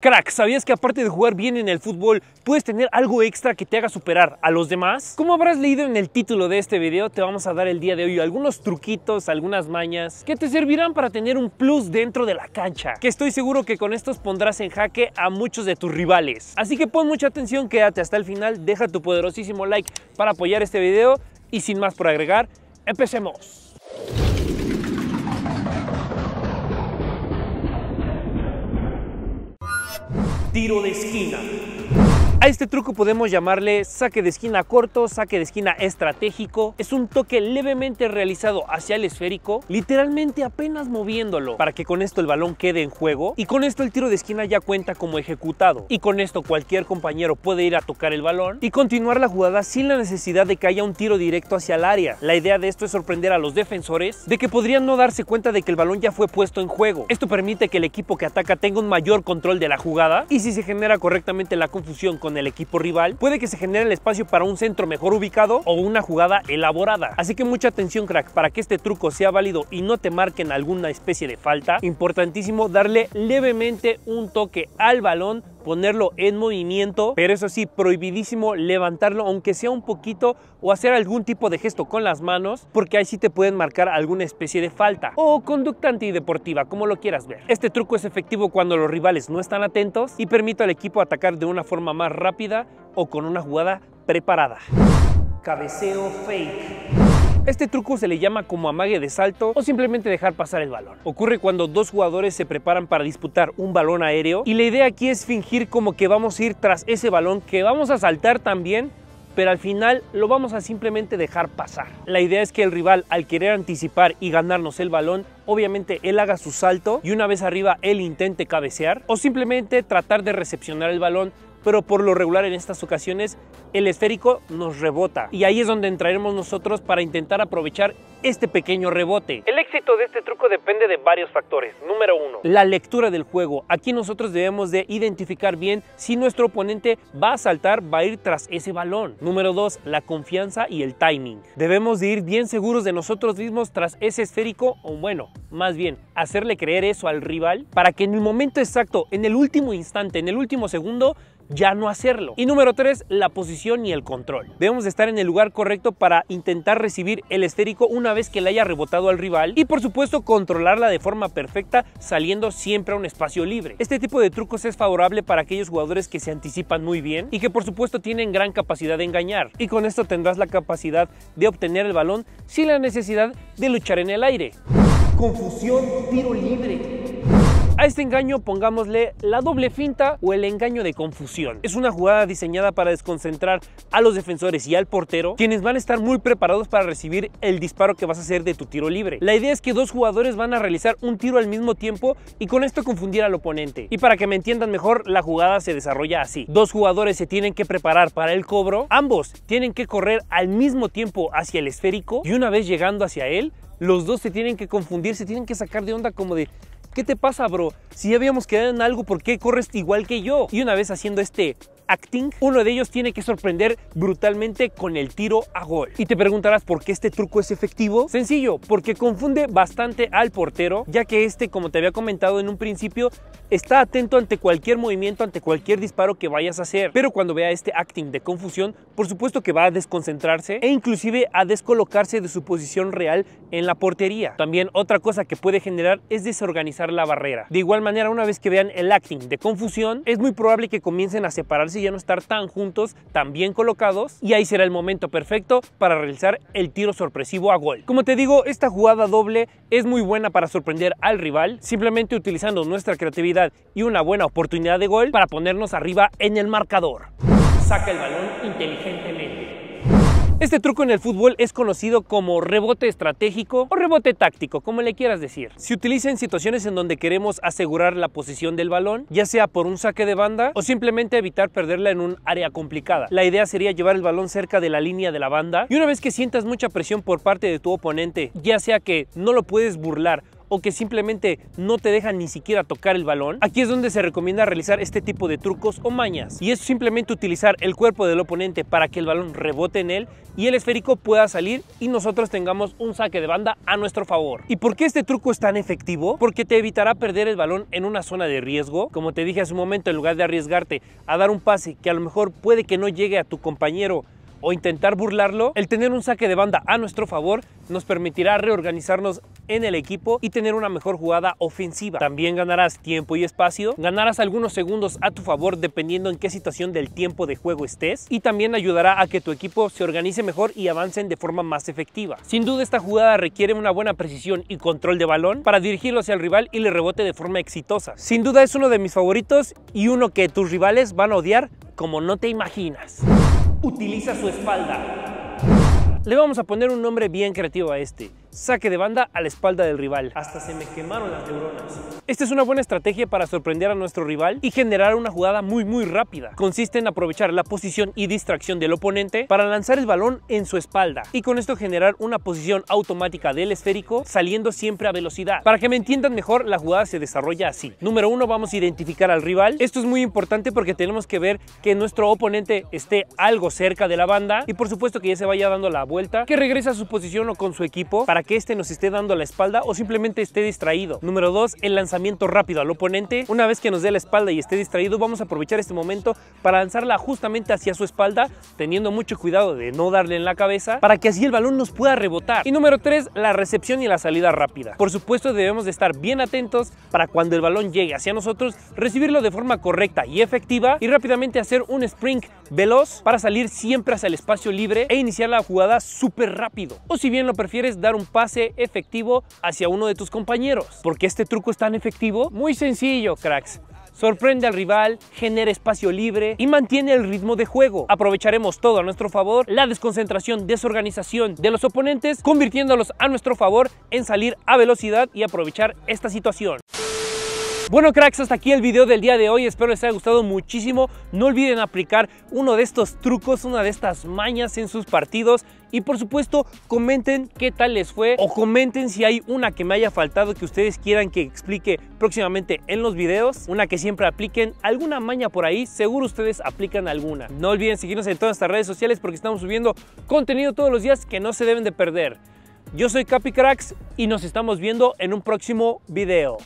Crack, ¿sabías que aparte de jugar bien en el fútbol, puedes tener algo extra que te haga superar a los demás? Como habrás leído en el título de este video, te vamos a dar el día de hoy algunos truquitos, algunas mañas que te servirán para tener un plus dentro de la cancha, que estoy seguro que con estos pondrás en jaque a muchos de tus rivales. Así que pon mucha atención, quédate hasta el final, deja tu poderosísimo like para apoyar este video y sin más por agregar, empecemos. tiro de esquina. A este truco podemos llamarle saque de esquina corto, saque de esquina estratégico. Es un toque levemente realizado hacia el esférico, literalmente apenas moviéndolo para que con esto el balón quede en juego y con esto el tiro de esquina ya cuenta como ejecutado. Y con esto cualquier compañero puede ir a tocar el balón y continuar la jugada sin la necesidad de que haya un tiro directo hacia el área. La idea de esto es sorprender a los defensores de que podrían no darse cuenta de que el balón ya fue puesto en juego. Esto permite que el equipo que ataca tenga un mayor control de la jugada y si se genera correctamente la confusión con con el equipo rival, puede que se genere el espacio para un centro mejor ubicado o una jugada elaborada. Así que mucha atención crack, para que este truco sea válido y no te marquen alguna especie de falta, importantísimo darle levemente un toque al balón ponerlo en movimiento, pero eso sí, prohibidísimo levantarlo, aunque sea un poquito, o hacer algún tipo de gesto con las manos, porque ahí sí te pueden marcar alguna especie de falta o conducta antideportiva, como lo quieras ver. Este truco es efectivo cuando los rivales no están atentos y permite al equipo atacar de una forma más rápida o con una jugada preparada. Cabeceo fake. Este truco se le llama como amague de salto o simplemente dejar pasar el balón. Ocurre cuando dos jugadores se preparan para disputar un balón aéreo y la idea aquí es fingir como que vamos a ir tras ese balón, que vamos a saltar también pero al final lo vamos a simplemente dejar pasar. La idea es que el rival al querer anticipar y ganarnos el balón, obviamente él haga su salto y una vez arriba él intente cabecear o simplemente tratar de recepcionar el balón pero por lo regular en estas ocasiones el esférico nos rebota y ahí es donde entraremos nosotros para intentar aprovechar este pequeño rebote. El éxito de este truco depende de varios factores. Número uno, la lectura del juego. Aquí nosotros debemos de identificar bien si nuestro oponente va a saltar, va a ir tras ese balón. Número dos, la confianza y el timing. Debemos de ir bien seguros de nosotros mismos tras ese esférico o bueno, más bien, hacerle creer eso al rival para que en el momento exacto, en el último instante, en el último segundo, ya no hacerlo. Y número 3, la posición y el control. Debemos estar en el lugar correcto para intentar recibir el estérico una vez que le haya rebotado al rival y por supuesto controlarla de forma perfecta saliendo siempre a un espacio libre. Este tipo de trucos es favorable para aquellos jugadores que se anticipan muy bien y que por supuesto tienen gran capacidad de engañar. Y con esto tendrás la capacidad de obtener el balón sin la necesidad de luchar en el aire. Confusión, tiro libre. A este engaño pongámosle la doble finta o el engaño de confusión. Es una jugada diseñada para desconcentrar a los defensores y al portero, quienes van a estar muy preparados para recibir el disparo que vas a hacer de tu tiro libre. La idea es que dos jugadores van a realizar un tiro al mismo tiempo y con esto confundir al oponente. Y para que me entiendan mejor, la jugada se desarrolla así. Dos jugadores se tienen que preparar para el cobro, ambos tienen que correr al mismo tiempo hacia el esférico y una vez llegando hacia él, los dos se tienen que confundir, se tienen que sacar de onda como de, ¿Qué te pasa, bro? Si ya habíamos quedado en algo, ¿por qué corres igual que yo? Y una vez haciendo este acting, uno de ellos tiene que sorprender brutalmente con el tiro a gol. Y te preguntarás por qué este truco es efectivo. Sencillo, porque confunde bastante al portero, ya que este, como te había comentado en un principio, está atento ante cualquier movimiento, ante cualquier disparo que vayas a hacer. Pero cuando vea este acting de confusión, por supuesto que va a desconcentrarse e inclusive a descolocarse de su posición real en la portería. También otra cosa que puede generar es desorganizar la barrera. De igual manera, una vez que vean el acting de confusión, es muy probable que comiencen a separarse y ya no estar tan juntos, tan bien colocados y ahí será el momento perfecto para realizar el tiro sorpresivo a gol. Como te digo, esta jugada doble es muy buena para sorprender al rival, simplemente utilizando nuestra creatividad y una buena oportunidad de gol para ponernos arriba en el marcador. Saca el balón inteligentemente. Este truco en el fútbol es conocido como rebote estratégico o rebote táctico, como le quieras decir. Se utiliza en situaciones en donde queremos asegurar la posición del balón, ya sea por un saque de banda o simplemente evitar perderla en un área complicada. La idea sería llevar el balón cerca de la línea de la banda y una vez que sientas mucha presión por parte de tu oponente, ya sea que no lo puedes burlar o que simplemente no te dejan ni siquiera tocar el balón, aquí es donde se recomienda realizar este tipo de trucos o mañas. Y es simplemente utilizar el cuerpo del oponente para que el balón rebote en él y el esférico pueda salir y nosotros tengamos un saque de banda a nuestro favor. ¿Y por qué este truco es tan efectivo? Porque te evitará perder el balón en una zona de riesgo. Como te dije hace un momento, en lugar de arriesgarte a dar un pase que a lo mejor puede que no llegue a tu compañero o intentar burlarlo, el tener un saque de banda a nuestro favor nos permitirá reorganizarnos en el equipo y tener una mejor jugada ofensiva. También ganarás tiempo y espacio, ganarás algunos segundos a tu favor dependiendo en qué situación del tiempo de juego estés y también ayudará a que tu equipo se organice mejor y avancen de forma más efectiva. Sin duda esta jugada requiere una buena precisión y control de balón para dirigirlo hacia el rival y le rebote de forma exitosa. Sin duda es uno de mis favoritos y uno que tus rivales van a odiar como no te imaginas utiliza su espalda. Le vamos a poner un nombre bien creativo a este saque de banda a la espalda del rival. Hasta se me quemaron las neuronas. Esta es una buena estrategia para sorprender a nuestro rival y generar una jugada muy muy rápida. Consiste en aprovechar la posición y distracción del oponente para lanzar el balón en su espalda y con esto generar una posición automática del esférico saliendo siempre a velocidad. Para que me entiendan mejor, la jugada se desarrolla así. Número uno, vamos a identificar al rival. Esto es muy importante porque tenemos que ver que nuestro oponente esté algo cerca de la banda y por supuesto que ya se vaya dando la vuelta, que regrese a su posición o con su equipo para que este nos esté dando la espalda o simplemente esté distraído. Número 2, el lanzamiento rápido al oponente. Una vez que nos dé la espalda y esté distraído, vamos a aprovechar este momento para lanzarla justamente hacia su espalda, teniendo mucho cuidado de no darle en la cabeza, para que así el balón nos pueda rebotar. Y número 3, la recepción y la salida rápida. Por supuesto, debemos de estar bien atentos para cuando el balón llegue hacia nosotros, recibirlo de forma correcta y efectiva y rápidamente hacer un sprint veloz para salir siempre hacia el espacio libre e iniciar la jugada súper rápido. O si bien lo prefieres, dar un pase efectivo hacia uno de tus compañeros. ¿Por qué este truco es tan efectivo? Muy sencillo, cracks. Sorprende al rival, genera espacio libre y mantiene el ritmo de juego. Aprovecharemos todo a nuestro favor, la desconcentración, desorganización de los oponentes, convirtiéndolos a nuestro favor en salir a velocidad y aprovechar esta situación. Bueno cracks, hasta aquí el video del día de hoy, espero les haya gustado muchísimo, no olviden aplicar uno de estos trucos, una de estas mañas en sus partidos, y por supuesto comenten qué tal les fue o comenten si hay una que me haya faltado que ustedes quieran que explique próximamente en los videos, una que siempre apliquen, alguna maña por ahí, seguro ustedes aplican alguna. No olviden seguirnos en todas nuestras redes sociales porque estamos subiendo contenido todos los días que no se deben de perder. Yo soy Capi Cracks y nos estamos viendo en un próximo video.